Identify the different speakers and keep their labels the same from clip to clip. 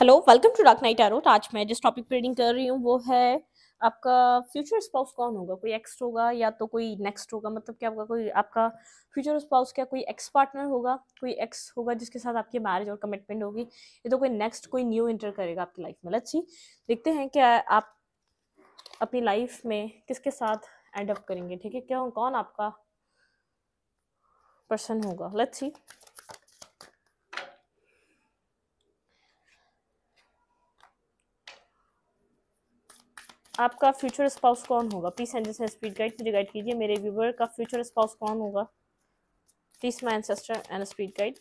Speaker 1: hello welcome to dark night tarot आज मैं जिस टॉपिक पर रीडिंग कर रही हूँ वो है आपका फ्यूचर स्पाउस कौन होगा कोई एक्स होगा या तो कोई नेक्स्ट होगा मतलब क्या होगा कोई आपका फ्यूचर स्पाउस क्या कोई एक्स पार्टनर होगा कोई एक्स होगा जिसके साथ आपकी मैरिज और कमिटमेंट होगी ये तो कोई नेक्स्ट कोई न्यू इंटर करेगा आपकी लाइफ में अच्छी देखते हैं क्या आप अपनी लाइफ में किसके साथ एंड अप करेंगे ठीक है क्या कौन आपका पर्सन होगा लच्छी आपका फ्यूचर स्पाउस कौन होगा प्लीज एंड स्पीड गाइड मुझे गाइड कीजिए मेरे व्यूवर का फ्यूचर स्पाउस कौन होगा please my ancestor and speed guide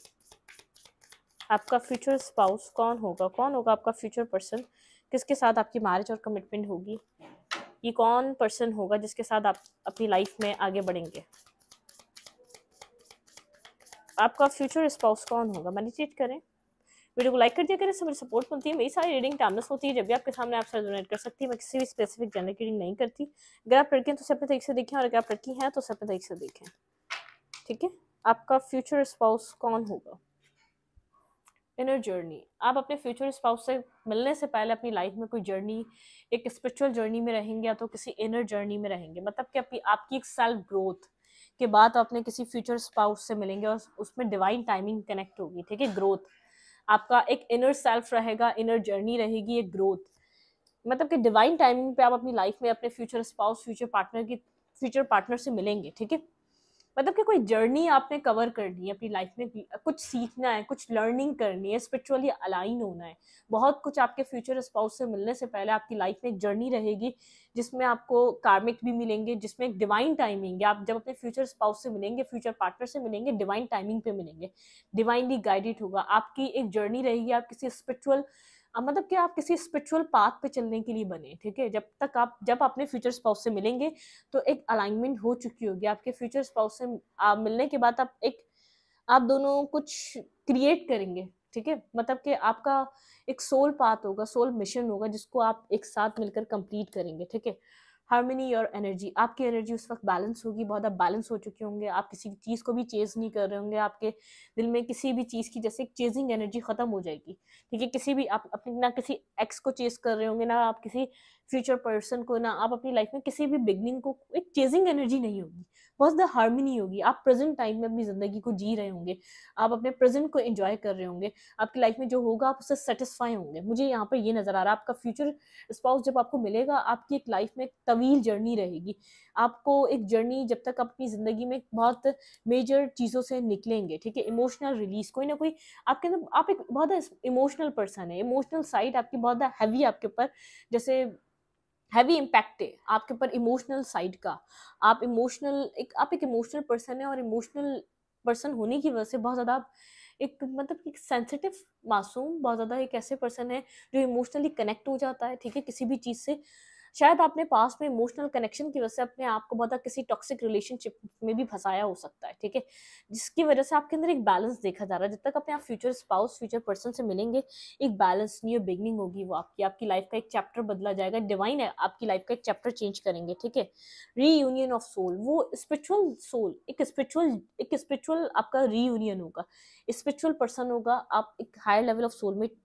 Speaker 1: आपका फ्यूचर स्पाउस कौन होगा कौन होगा आपका फ्यूचर पर्सन किसके साथ आपकी मैरिज और कमिटमेंट होगी ये कौन पर्सन होगा जिसके साथ आप अपनी लाइफ में आगे बढ़ेंगे आपका फ्यूचर स्पाउस कौन होगा मेडिटेट करें वीडियो को लाइक कर दिया करें इससे मुझे सपोर्ट मिलती है मेरी सारी रीडिंग टाइमलेस होती है जब भी आपके सामने आप सर डोनेट कर सकती है मैं किसी भी स्पेसिफिक जनर की रीडिंग नहीं करती अगर आप लड़के हैं तो सपने तरीके से देखें और अगर आप लड़की हैं तो सपने तरीके से देखें ठीक है आपका फ्यूचर स्पाउस कौन होगा इनर जर्नी आप अपने फ्यूचर स्पाउस से मिलने से पहले अपनी लाइफ में कोई जर्नी एक स्पिरिचुअल जर्नी में रहेंगे या तो किसी इनर जर्नी में रहेंगे मतलब कि आपकी आपकी एक सेल्फ ग्रोथ के बाद आपने किसी फ्यूचर स्पाउस से मिलेंगे और उसमें डिवाइन टाइमिंग कनेक्ट होगी ठीक है ग्रोथ आपका एक इनर सेल्फ रहेगा इनर जर्नी रहेगी एक ग्रोथ मतलब कि डिवाइन टाइमिंग पे आप अपनी लाइफ में अपने फ्यूचर स्पाउस फ्यूचर पार्टनर की फ्यूचर पार्टनर से मिलेंगे ठीक है मतलब कि कोई जर्नी आपने कवर करनी है अपनी लाइफ में कुछ सीखना है कुछ लर्निंग करनी है स्पिरिचुअली अलाइन होना है बहुत कुछ आपके फ्यूचर स्पाउस से मिलने से पहले आपकी लाइफ में एक जर्नी रहेगी जिसमें आपको कार्मिक भी मिलेंगे जिसमें एक डिवाइन टाइमिंग है आप जब अपने फ्यूचर स्पाउस से मिलेंगे फ्यूचर पार्टनर से मिलेंगे डिवाइन टाइमिंग पे मिलेंगे डिवाइनली गाइडेड होगा आपकी एक जर्नी रहेगी आप किसी स्पिरिचुअल मतलब कि आप किसी स्पिरिचुअल पाथ पे चलने के लिए बने ठीक है जब तक आप जब अपने फ्यूचर स्पाउस से मिलेंगे तो एक अलाइनमेंट हो चुकी होगी आपके फ्यूचर स्पाउस से आप मिलने के बाद आप एक आप दोनों कुछ क्रिएट करेंगे ठीक है मतलब कि आपका एक सोल पाथ होगा सोल मिशन होगा जिसको आप एक साथ मिलकर कंप्लीट करेंगे ठीक है हार्मनी और एनर्जी आपकी एनर्जी उस वक्त बैलेंस होगी बहुत आप बैलेंस हो चुके होंगे आप किसी भी चीज़ को भी चेज नहीं कर रहे होंगे आपके दिल में किसी भी चीज़ की जैसे चेजिंग एनर्जी ख़त्म हो जाएगी ठीक है किसी भी आप अपने ना किसी एक्स को चेज कर रहे होंगे ना आप किसी फ्यूचर पर्सन को ना आप अपनी लाइफ में किसी भी बिगनिंग को एक चेजिंग एनर्जी नहीं होगी बहुत ज़्यादा हारमोनी होगी आप प्रेजेंट टाइम में अपनी ज़िंदगी को जी रहे होंगे आप अपने प्रेजेंट को इन्जॉय कर रहे होंगे आपकी लाइफ में जो होगा आप उससे सेटिस्फाई होंगे मुझे यहाँ पर ये नज़र आ रहा है आपका फ्यूचर स्पाउस जब आपको मिलेगा आपकी एक लाइफ में एक तवील जर्नी रहेगी आपको एक जर्नी जब तक आप अपनी ज़िंदगी में बहुत मेजर चीज़ों से निकलेंगे ठीक है इमोशनल रिलीज कोई ना कोई आपके अंदर आप एक बहुत इमोशनल पर्सन है इमोशनल साइड आपकी बहुत हैवी आपके ऊपर जैसे हैवी इम्पैक्ट है आपके ऊपर इमोशनल साइड का आप इमोशनल एक आप एक इमोशनल पर्सन है और इमोशनल पर्सन होने की वजह से बहुत ज़्यादा आप एक मतलब एक सेंसिटिव मासूम बहुत ज़्यादा एक ऐसे पर्सन है जो इमोशनली कनेक्ट हो जाता है ठीक है किसी भी चीज़ से शायद आपने पास में इमोशनल कनेक्शन की वजह से अपने आप को बहुत किसी टॉक्सिक रिलेशनशिप में भी फंसाया हो सकता है ठीक है जिसकी वजह से आपके अंदर एक बैलेंस देखा जा रहा है जब तक अपने आप फ्यूचर स्पाउस फ्यूचर पर्सन से मिलेंगे एक बैलेंस न्यू बिगनिंग होगी वो आपकी आपकी लाइफ का एक चैप्टर बदला जाएगा डिवाइन है आपकी लाइफ का एक चैप्टर चेंज करेंगे ठीक है रीयूनियन ऑफ सोल वो स्पिरिचुअल सोल एक स्पिरिचुअल एक स्पिरिचुअल आपका रीयूनियन होगा स्पिरिचुअल पर्सन होगा आप एक हायर लेवल ऑफ सोलमेट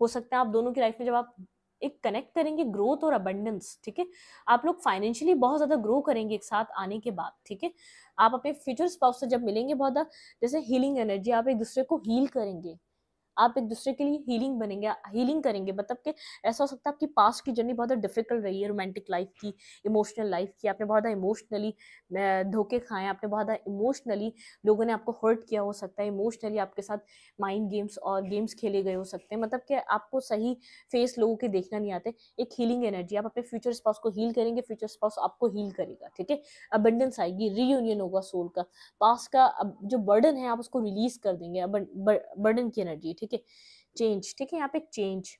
Speaker 1: हो सकता है आप दोनों की लाइफ में जब आप एक कनेक्ट करेंगे ग्रोथ और अबंडेंस ठीक है आप लोग फाइनेंशियली बहुत ज़्यादा ग्रो करेंगे एक साथ आने के बाद ठीक है आप अपने फ्यूचर स्पाउस से जब मिलेंगे बहुत जैसे हीलिंग एनर्जी आप एक दूसरे को हील करेंगे आप एक दूसरे के लिए हीलिंग बनेंगे हीलिंग करेंगे मतलब कि ऐसा हो सकता है आपकी पास्ट की जर्नी बहुत डिफिकल्ट रही है रोमांटिक लाइफ की इमोशनल लाइफ की आपने बहुत इमोशनली धोखे खाए आपने बहुत इमोशनली लोगों ने आपको हर्ट किया हो सकता है इमोशनली आपके साथ माइंड गेम्स और गेम्स खेले गए हो सकते हैं मतलब कि आपको सही फेस लोगों के देखना नहीं आते एक हीलिंग एनर्जी आप अपने फ्यूचर स्पाउस को हील करेंगे फ्यूचर स्पाउस आपको हील करेगा ठीक है अबेंडेंस आएगी रीयूनियन होगा सोल का पास का जो बर्डन है आप उसको रिलीज कर देंगे बर्डन की एनर्जी ठीक है चेंज ठीक है यहाँ पे चेंज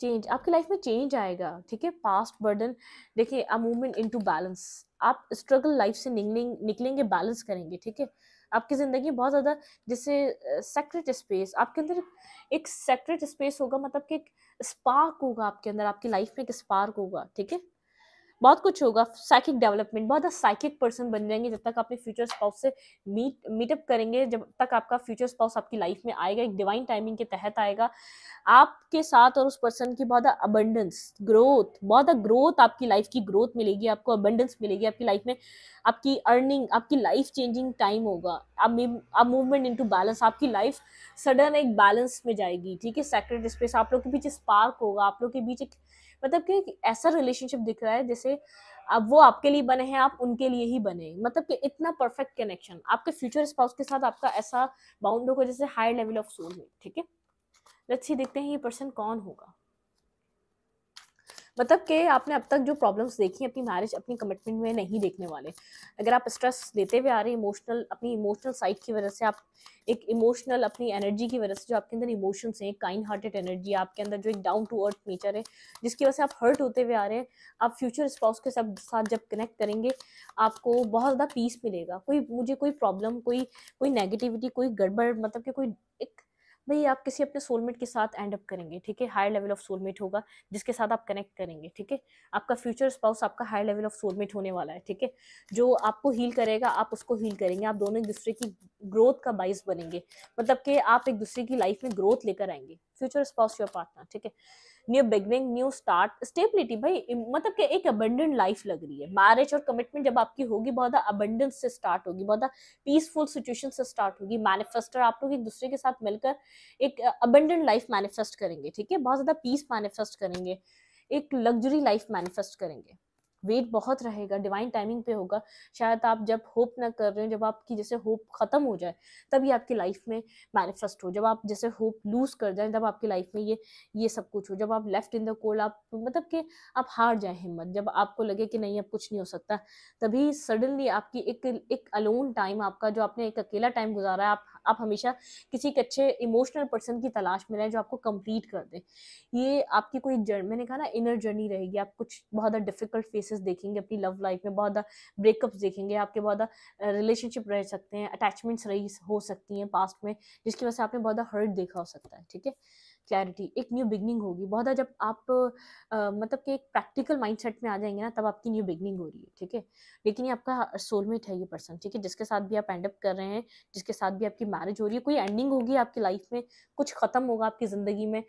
Speaker 1: चेंज आपकी लाइफ में चेंज आएगा ठीक है पास्ट बर्डन देखिए अ मूवमेंट इनटू बैलेंस आप स्ट्रगल लाइफ से निकलेंगे निकलेंगे बैलेंस करेंगे ठीक है आपकी ज़िंदगी में बहुत ज़्यादा जैसे सेक्रेट स्पेस आपके अंदर एक सेक्रेट स्पेस होगा मतलब कि एक स्पार्क होगा आपके अंदर आपकी लाइफ में एक स्पार्क होगा ठीक है बहुत कुछ होगा साइकिक डेवलपमेंट बहुत साइकिक पर्सन बन जाएंगे जब तक अपने फ्यूचर स्पाउस से मीट मीटअप करेंगे जब तक आपका फ्यूचर स्पाउस आपकी लाइफ में आएगा एक डिवाइन टाइमिंग के तहत आएगा आपके साथ और उस पर्सन की बहुत अबंडेंस ग्रोथ बहुत ग्रोथ आपकी लाइफ की ग्रोथ मिलेगी आपको अबंडेंस मिलेगी आपकी लाइफ में आपकी अर्निंग आपकी लाइफ चेंजिंग टाइम होगा आप मूवमेंट इनटू बैलेंस आपकी लाइफ सडन एक बैलेंस में जाएगी ठीक है सेक्रेट स्पेस आप लोग के बीच स्पार्क होगा आप लोग के बीच एक मतलब कि ऐसा रिलेशनशिप दिख रहा है जैसे अब वो आपके लिए बने हैं आप उनके लिए ही बने मतलब कि इतना परफेक्ट कनेक्शन आपके फ्यूचर स्पाउस के साथ आपका ऐसा बाउंड होगा जैसे हाई लेवल ऑफ सोल में ठीक है अच्छी देखते हैं ये पर्सन कौन होगा मतलब कि आपने अब तक जो प्रॉब्लम्स देखी अपनी मैरिज अपनी कमिटमेंट में नहीं देखने वाले अगर आप स्ट्रेस देते हुए आ रहे इमोशनल अपनी इमोशनल साइड की वजह से आप एक इमोशनल अपनी एनर्जी की वजह से जो आपके अंदर इमोशंस हैं काइंड हार्टेड एनर्जी आपके अंदर जो एक डाउन टू अर्थ नेचर है जिसकी वजह से आप हर्ट होते हुए आ रहे हैं आप फ्यूचर स्पाउस के सब साथ जब कनेक्ट करेंगे आपको बहुत ज़्यादा पीस मिलेगा कोई मुझे कोई प्रॉब्लम कोई कोई नेगेटिविटी कोई गड़बड़ मतलब कि कोई एक भाई आप किसी अपने सोलमेट के साथ एंड अप करेंगे ठीक है हाई लेवल ऑफ सोलमेट होगा जिसके साथ आप कनेक्ट करेंगे ठीक है आपका फ्यूचर स्पाउस आपका हाई लेवल ऑफ सोलमेट होने वाला है ठीक है जो आपको हील करेगा आप उसको हील करेंगे आप दोनों एक दूसरे की ग्रोथ का बाइस बनेंगे मतलब कि आप एक दूसरे की लाइफ में ग्रोथ लेकर आएंगे फ्यूचर स्पाउस योर पार्टनर ठीक है new beginning new start stability भाई मतलब कि एक अबंडेंट लाइफ लग रही है मैरिज और कमिटमेंट जब आपकी होगी बहुत अबंडेंस से स्टार्ट होगी बहुत पीसफुल सिचुएशन से स्टार्ट होगी मैनिफेस्टर आप लोग एक दूसरे के साथ मिलकर एक अबंडेंट लाइफ मैनिफेस्ट करेंगे ठीक है बहुत ज़्यादा पीस मैनिफेस्ट करेंगे एक लग्जरी लाइफ मैनिफेस्ट करेंगे वेट बहुत रहेगा डिवाइन टाइमिंग पे होगा शायद आप जब होप ना कर रहे हो जब आपकी जैसे होप ख़त्म हो जाए तभी आपकी लाइफ में मैनिफेस्ट हो जब आप जैसे होप लूज़ कर जाए तब आपकी लाइफ में ये ये सब कुछ हो जब आप लेफ्ट इन द कोल आप मतलब कि आप हार जाए हिम्मत जब आपको लगे कि नहीं अब कुछ नहीं हो सकता तभी सडनली आपकी एक एक अलोन टाइम आपका जो आपने एक अकेला टाइम गुजारा है आप आप हमेशा किसी एक अच्छे इमोशनल पर्सन की तलाश में रहें जो आपको कंप्लीट कर दे ये आपकी कोई जर्नी मैंने कहा ना इनर जर्नी रहेगी आप कुछ बहुत ज़्यादा डिफिकल्ट फेसेस देखेंगे अपनी लव लाइफ में बहुत ज़्यादा ब्रेकअप्स देखेंगे आपके बहुत ज़्यादा रिलेशनशिप रह सकते हैं अटैचमेंट्स रही हो सकती हैं पास्ट में जिसकी वजह से आपने बहुत ज़्यादा हर्ट देखा हो सकता है ठीक है क्लैरिटी एक न्यू बिगनिंग होगी बहुत जब आप आ, मतलब कि एक प्रैक्टिकल माइंडसेट में आ जाएंगे ना तब आपकी न्यू बिगनिंग हो रही है ठीक है लेकिन ये आपका सोलमेट है ये पर्सन ठीक है जिसके साथ भी आप एंड अप कर रहे हैं जिसके साथ भी आपकी मैरिज हो रही है कोई एंडिंग होगी आपकी लाइफ में कुछ ख़त्म होगा आपकी ज़िंदगी में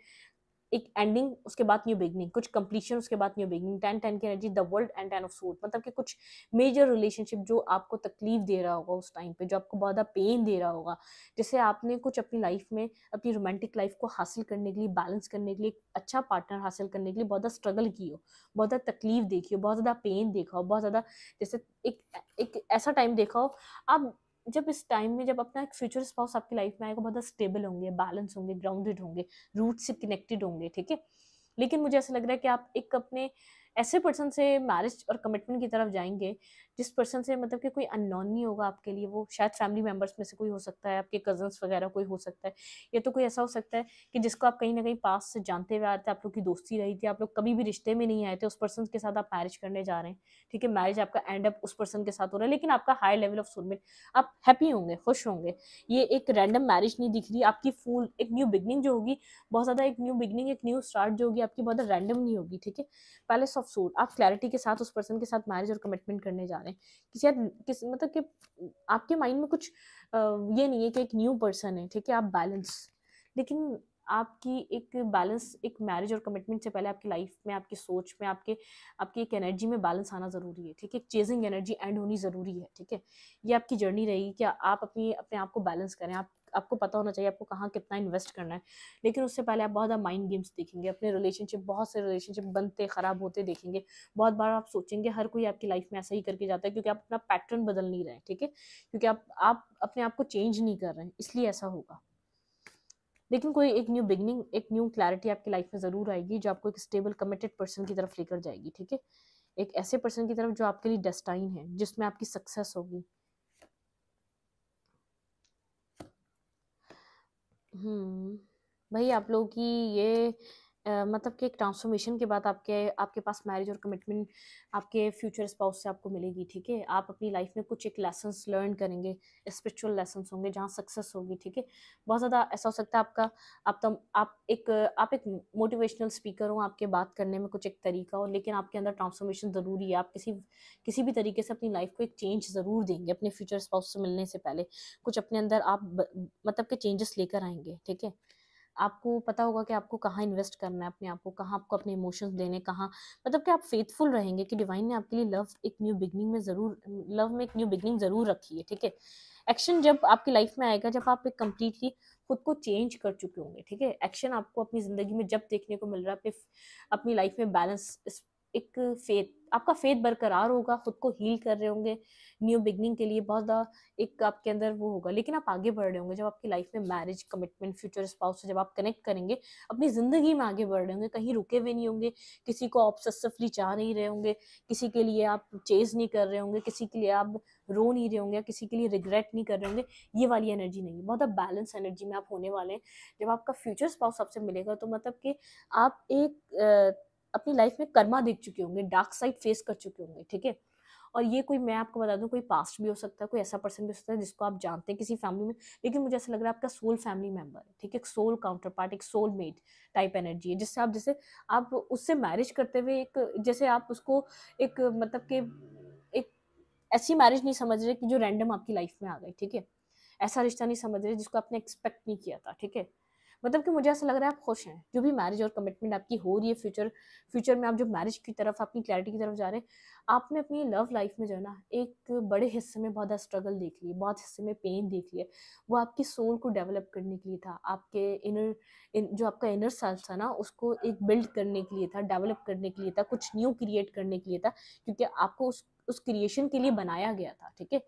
Speaker 1: एक एंडिंग उसके बाद न्यू बिगनिंग कुछ कंप्लीशन उसके बाद न्यू बिगनिंग टेन टेन की energy the world and ten of suit मतलब कि कुछ मेजर रिलेशनशिप जो आपको तकलीफ दे रहा होगा उस टाइम पे जो आपको बहुत ज़्यादा पेन दे रहा होगा जैसे आपने कुछ अपनी लाइफ में अपनी रोमांटिक लाइफ को हासिल करने के लिए बैलेंस करने के लिए अच्छा पार्टनर हासिल करने के लिए बहुत ज़्यादा स्ट्रगल की हो बहुत ज़्यादा तकलीफ देखी हो बहुत ज़्यादा पेन देखा हो बहुत ज़्यादा जैसे एक एक ऐसा टाइम देखा हो आप जब इस टाइम में जब अपना एक फ्यूचर स्पाउस आपकी लाइफ में आएगा बहुत स्टेबल होंगे बैलेंस होंगे ग्राउंडेड होंगे रूट से कनेक्टेड होंगे ठीक है लेकिन मुझे ऐसा लग रहा है कि आप एक अपने ऐसे पर्सन से मैरिज और कमिटमेंट की तरफ जाएंगे जिस पर्सन से मतलब कि कोई अननोन नहीं होगा आपके लिए वो शायद फैमिली मेम्बर्स में से कोई हो सकता है आपके कजन्स वगैरह कोई हो सकता है या तो कोई ऐसा हो सकता है कि जिसको आप कहीं ना कहीं पास से जानते हुए आते आप लोग की दोस्ती रही थी आप लोग कभी भी रिश्ते में नहीं आए थे उस पर्सन के साथ आप मैरिज करने जा रहे हैं ठीक है मैरिज आपका एंड अप उस पर्सन के साथ हो रहा है लेकिन आपका हाई लेवल ऑफ सोलमेट आप हैप्पी होंगे खुश होंगे ये एक रैंडम मैरिज नहीं दिख रही आपकी फूल एक न्यू बिगनिंग जो होगी बहुत ज़्यादा एक न्यू बिगनिंग एक न्यू स्टार्ट जो होगी आपकी बहुत रैंडम नहीं होगी ठीक है पैलेस ऑफ सोल आप क्लैरिटी के साथ उस पर्सन के साथ मैरिज और कमिटमेंट करने जा रहे हैं में किसी किस मतलब कि आपके माइंड में कुछ ये नहीं है कि एक न्यू पर्सन है ठीक है आप बैलेंस लेकिन आपकी एक बैलेंस एक मैरिज और कमिटमेंट से पहले आपकी लाइफ में आपकी सोच में आपके आपकी एक एनर्जी में बैलेंस आना ज़रूरी है ठीक है चेजिंग एनर्जी एंड होनी ज़रूरी है ठीक है ये आपकी जर्नी रहेगी कि आप अपनी अपने आप को बैलेंस करें आप आपको पता होना चाहिए आपको कहाँ कितना इन्वेस्ट करना है लेकिन उससे पहले आप बहुत ज़्यादा माइंड गेम्स देखेंगे अपने रिलेशनशिप बहुत से रिलेशनशिप बनते ख़राब होते देखेंगे बहुत बार आप सोचेंगे हर कोई आपकी लाइफ में ऐसा ही करके जाता है क्योंकि आप अपना पैटर्न बदल नहीं रहे ठीक है क्योंकि आप आप अपने आप को चेंज नहीं कर रहे हैं इसलिए ऐसा होगा लेकिन कोई एक न्यू बिगनिंग एक न्यू क्लैरिटी आपकी लाइफ में ज़रूर आएगी जो आपको एक स्टेबल कमिटेड पर्सन की तरफ लेकर जाएगी ठीक है एक ऐसे पर्सन की तरफ जो आपके लिए डेस्टाइन है जिसमें आपकी सक्सेस होगी हम्म भाई आप लोगों की ये मतलब कि एक ट्रांसफॉर्मेशन के बाद आपके आपके पास मैरिज और कमिटमेंट आपके फ्यूचर स्पाउस से आपको मिलेगी ठीक है आप अपनी लाइफ में कुछ एक लेसन लर्न करेंगे स्पिरिचुअल लेसन होंगे जहाँ सक्सेस होगी ठीक है बहुत ज़्यादा ऐसा हो सकता है आपका आप तो आप एक आप एक मोटिवेशनल स्पीकर हो आपके बात करने में कुछ एक तरीका हो लेकिन आपके अंदर ट्रांसफॉर्मेशन ज़रूरी है आप किसी किसी भी तरीके से अपनी लाइफ को एक चेंज ज़रूर देंगे अपने फ्यूचर स्पाउस से मिलने से पहले कुछ अपने अंदर आप मतलब के चेंजेस लेकर आएंगे ठीक है आपको पता होगा कि आपको कहाँ इन्वेस्ट करना है अपने आप को कहाँ आपको अपने इमोशंस देने कहाँ मतलब कि आप फेथफुल रहेंगे कि डिवाइन ने आपके लिए लव एक न्यू बिगनिंग में ज़रूर लव में एक न्यू बिगनिंग ज़रूर रखी है ठीक है एक्शन जब आपकी लाइफ में आएगा जब आप एक कम्प्लीटली खुद को चेंज कर चुके होंगे ठीक है एक्शन आपको अपनी ज़िंदगी में जब देखने को मिल रहा है अपनी लाइफ में बैलेंस एक फेथ आपका फेथ बरकरार होगा खुद को हील कर रहे होंगे न्यू बिगनिंग के लिए बहुत ज़्यादा एक आपके अंदर वो होगा लेकिन आप आगे बढ़ रहे होंगे जब आपकी लाइफ में मैरिज कमिटमेंट फ्यूचर स्पाउस से जब आप कनेक्ट करेंगे अपनी ज़िंदगी में आगे बढ़ रहे होंगे कहीं रुके हुए नहीं होंगे किसी को ऑब्सेसिवली चाह नहीं रहे होंगे किसी के लिए आप चेज नहीं कर रहे होंगे किसी के लिए आप रो नहीं रहे होंगे किसी के लिए रिग्रेट नहीं कर रहे होंगे ये वाली एनर्जी नहीं है बहुत बैलेंस एनर्जी में आप होने वाले हैं जब आपका फ्यूचर स्पाउस आपसे मिलेगा तो मतलब कि आप एक अपनी लाइफ में कर्मा देख चुके होंगे डार्क साइड फेस कर चुके होंगे ठीक है और ये कोई मैं आपको बता दूं कोई पास्ट भी हो सकता है कोई ऐसा पर्सन भी हो सकता है जिसको आप जानते हैं किसी फैमिली में लेकिन मुझे ऐसा लग रहा है आपका सोल फैमिली मेम्बर है ठीक है एक सोल काउंटर पार्ट एक सोल मेट टाइप एनर्जी है जिससे आप जैसे आप उससे मैरिज करते हुए एक जैसे आप उसको एक मतलब के एक ऐसी मैरिज नहीं समझ रहे कि जो रैंडम आपकी लाइफ में आ गई ठीक है ऐसा रिश्ता नहीं समझ रहे जिसको आपने एक्सपेक्ट नहीं किया था ठीक है मतलब कि मुझे ऐसा लग रहा है आप खुश हैं जो भी मैरिज और कमिटमेंट आपकी हो रही है फ्यूचर फ्यूचर में आप जो मैरिज की तरफ अपनी क्लैरिटी की तरफ जा रहे हैं आपने अपनी लव लाइफ में जो है ना एक बड़े हिस्से में बहुत स्ट्रगल देख लिया बहुत हिस्से में पेन देख लिया वो आपकी सोल को डेवलप करने के लिए था आपके इनर इन, जो आपका इनर सेल्फ था ना उसको एक बिल्ड करने के लिए था डेवलप करने के लिए था कुछ न्यू क्रिएट करने के लिए था क्योंकि आपको उस उस क्रिएशन के लिए बनाया गया था ठीक है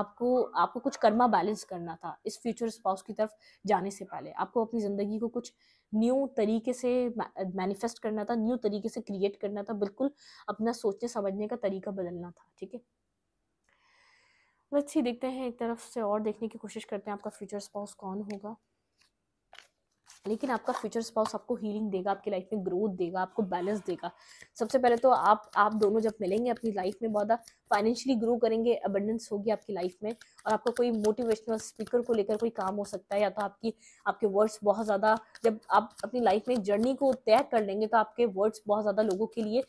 Speaker 1: आपको आपको कुछ कर्मा बैलेंस करना था इस फ्यूचर स्पाउस की तरफ जाने से पहले आपको अपनी ज़िंदगी को कुछ न्यू तरीके से मैनिफेस्ट करना था न्यू तरीके से क्रिएट करना था बिल्कुल अपना सोचने समझने का तरीका बदलना था ठीक है लेट्स देखते हैं एक तरफ से और देखने की कोशिश करते हैं आपका फ्यूचर स्पाउस कौन होगा लेकिन आपका फ्यूचर स्पाउस आपको हीलिंग देगा आपकी लाइफ में ग्रोथ देगा आपको बैलेंस देगा सबसे पहले तो आप आप दोनों जब मिलेंगे अपनी लाइफ में बहुत फाइनेंशियली ग्रो करेंगे अबंडेंस होगी आपकी लाइफ में और आपका कोई मोटिवेशनल स्पीकर को लेकर कोई काम हो सकता है या तो आपकी आपके वर्ड्स बहुत ज़्यादा जब आप अपनी लाइफ में जर्नी को तय कर लेंगे तो आपके वर्ड्स बहुत ज़्यादा लोगों के लिए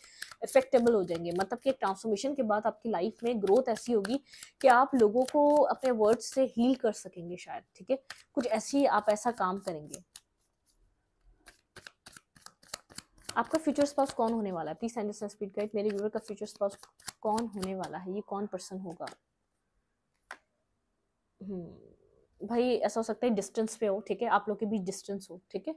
Speaker 1: इफेक्टेबल हो जाएंगे मतलब कि ट्रांसफॉर्मेशन के बाद आपकी लाइफ में ग्रोथ ऐसी होगी कि आप लोगों को अपने वर्ड्स से हील कर सकेंगे शायद ठीक है कुछ ऐसी आप ऐसा काम करेंगे आपका फ्यूचर स्पाउस कौन होने वाला है प्लीज सेंड स्पीड गाइड मेरे व्यूअर का फ्यूचर स्पाउस कौन होने वाला है ये कौन पर्सन होगा हम्म, भाई ऐसा हो सकता है डिस्टेंस पे हो ठीक है आप लोग के बीच डिस्टेंस हो ठीक है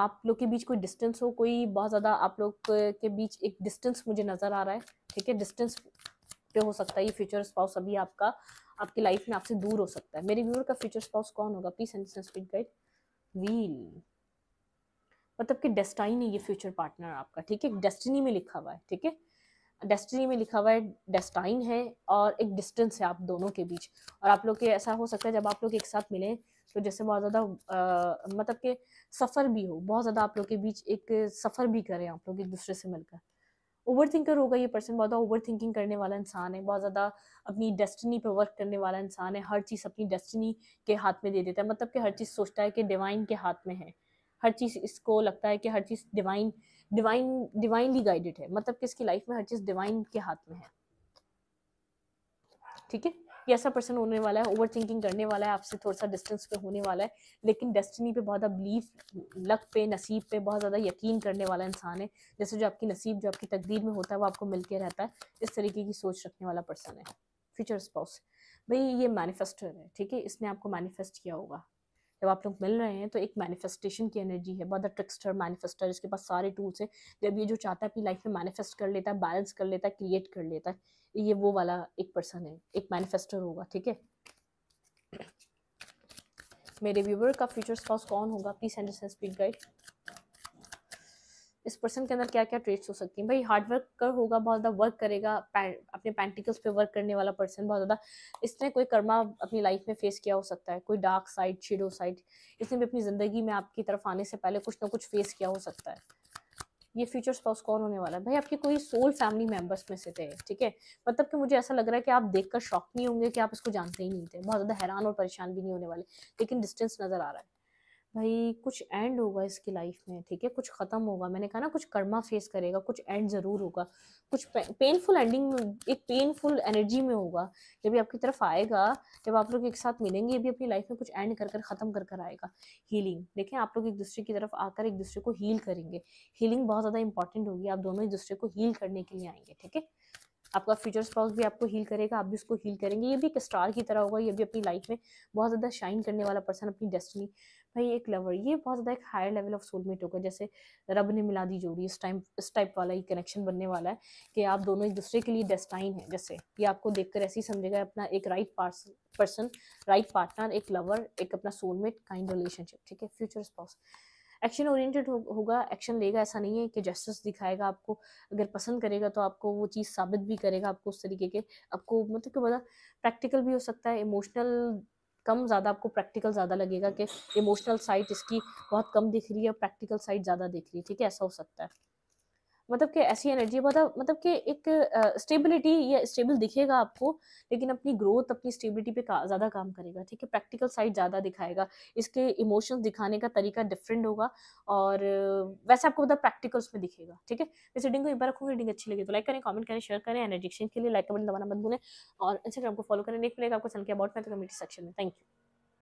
Speaker 1: आप लोग के बीच कोई डिस्टेंस हो कोई बहुत ज़्यादा आप लोग के बीच एक डिस्टेंस मुझे नज़र आ रहा है ठीक है डिस्टेंस पे हो सकता है ये फ्यूचर स्पाउस अभी आपका आपकी लाइफ में आपसे दूर हो सकता है मेरे व्यूअर का फ्यूचर स्पाउस कौन होगा please and speed guide wheel मतलब कि डेस्टाइन है ये फ्यूचर पार्टनर आपका ठीक है डेस्टिनी में लिखा हुआ है ठीक है डेस्टिनी में लिखा हुआ है डेस्टाइन है और एक डिस्टेंस है आप दोनों के बीच और आप लोग के ऐसा हो सकता है जब आप लोग एक साथ मिलें तो जैसे बहुत ज़्यादा मतलब के सफ़र भी हो बहुत ज़्यादा आप लोग के बीच एक सफ़र भी करें आप लोग एक दूसरे से मिलकर ओवर थिंकर होगा ये पर्सन बहुत ज़्यादा ओवर थिंकिंग करने वाला इंसान है बहुत ज़्यादा अपनी डेस्टिनी पे वर्क करने वाला इंसान है हर चीज़ अपनी डेस्टिनी के हाथ में दे देता है मतलब कि हर चीज़ सोचता है कि डिवाइन के हाथ में है हर चीज़ इसको लगता है कि हर चीज़ डिवाइन डिवाइन डिवाइनली गाइडेड है मतलब कि इसकी लाइफ में हर चीज़ डिवाइन के हाथ में है ठीक है ये ऐसा पर्सन होने वाला है ओवर थिंकिंग करने वाला है आपसे थोड़ा सा डिस्टेंस पे होने वाला है लेकिन डेस्टिनी पे बहुत ज़्यादा बिलीफ लक पे नसीब पे बहुत ज़्यादा यकीन करने वाला इंसान है जैसे जो आपकी नसीब जो आपकी तकदीर में होता है वो आपको के रहता है इस तरीके की सोच रखने वाला पर्सन है फ्यूचर स्पाउस भाई ये मैनिफेस्टर है ठीक है इसने आपको मैनिफेस्ट किया होगा जब आप लोग मिल रहे हैं तो एक मैनिफेस्टेशन की एनर्जी है बहुत ट्रिक्स्टर मैनिफेस्टर जिसके पास सारे टूल्स हैं जब ये जो चाहता है अपनी लाइफ में मैनिफेस्ट कर लेता है बैलेंस कर लेता है क्रिएट कर लेता है ये वो वाला एक पर्सन है एक मैनिफेस्टर होगा ठीक है मेरे व्यूवर का फ्यूचर स्पॉस कौन होगा प्लीज सेंड स्पीड गाइड इस पर्सन के अंदर क्या क्या ट्रेट्स हो सकती हैं भाई हार्ड वर्क कर होगा बहुत ज़्यादा वर्क करेगा अपने पैंटिकल्स पे वर्क करने वाला पर्सन बहुत ज़्यादा इसने कोई कर्मा अपनी लाइफ में फेस किया हो सकता है कोई डार्क साइड शेडो साइड इसने भी अपनी ज़िंदगी में आपकी तरफ आने से पहले कुछ ना कुछ फेस किया हो सकता है ये फ्यूचर स्पाउस कौन होने वाला है भाई आपके कोई सोल फैमिली मेम्बर्स में से थे ठीक है मतलब कि मुझे ऐसा लग रहा है कि आप देखकर शॉक नहीं होंगे कि आप इसको जानते ही नहीं थे बहुत ज़्यादा हैरान और परेशान भी नहीं होने वाले लेकिन डिस्टेंस नज़र आ रहा है भाई कुछ एंड होगा इसकी लाइफ में ठीक है कुछ ख़त्म होगा मैंने कहा ना कुछ कर्मा फेस करेगा कुछ एंड ज़रूर होगा कुछ पेनफुल एंडिंग में एक पेनफुल एनर्जी में होगा जब ये आपकी तरफ आएगा जब आप लोग एक साथ मिलेंगे ये भी अपनी लाइफ में कुछ एंड कर कर ख़त्म कर कर आएगा हीलिंग देखें आप लोग एक दूसरे की तरफ आकर एक दूसरे को हील करेंगे हीलिंग बहुत ज़्यादा इंपॉर्टेंट होगी आप दोनों एक दूसरे को हील करने के लिए आएंगे ठीक है आपका फ्यूचर स्पाउस भी आपको हील करेगा आप भी उसको हील करेंगे ये भी एक स्टार की तरह होगा ये भी अपनी लाइफ में बहुत ज़्यादा शाइन करने वाला पर्सन अपनी डेस्टिनी भाई एक लवर ये बहुत ज़्यादा एक हायर लेवल ऑफ सोलमेट होगा जैसे रब ने मिला दी जोड़ी इस टाइम इस टाइप वाला ही कनेक्शन बनने वाला है कि आप दोनों एक दूसरे के लिए डेस्टाइन है जैसे ये आपको देख कर ऐसे ही समझेगा अपना एक राइट पर्सन राइट पार्टनर एक लवर एक अपना सोलमेट काइंड रिलेशनशिप ठीक है फ्यूचर स्पाउस एक्शन ओरिएंटेड होगा एक्शन लेगा ऐसा नहीं है कि जस्टिस दिखाएगा आपको अगर पसंद करेगा तो आपको वो चीज़ साबित भी करेगा आपको उस तरीके के आपको मतलब कि बड़ा प्रैक्टिकल भी हो सकता है इमोशनल कम ज़्यादा आपको प्रैक्टिकल ज़्यादा लगेगा कि इमोशनल साइड इसकी बहुत कम दिख रही है प्रैक्टिकल साइड ज़्यादा दिख रही है ठीक है ऐसा हो सकता है मतलब कि ऐसी एनर्जी बहुत मतलब, मतलब कि एक स्टेबिलिटी या स्टेबल दिखेगा आपको लेकिन अपनी ग्रोथ अपनी स्टेबिलिटी पे का, ज़्यादा काम करेगा ठीक है प्रैक्टिकल साइड ज़्यादा दिखाएगा इसके इमोशंस दिखाने का तरीका डिफरेंट होगा और वैसे आपको मतलब प्रैक्टिकल्स में दिखेगा ठीक है इस रीडिंग को एक बार रखूँगी रीडिंग अच्छी लगी तो लाइक करें कॉमेंट करें शेयर करें एनर्जी एक्सचेंज के लिए लाइक कमेंट दबाना मत भूलें और इंस्टाग्राम को फॉलो करें नेक्स्ट मिलेगा आपको चल के अबाउट में तो सेक्शन में थैंक यू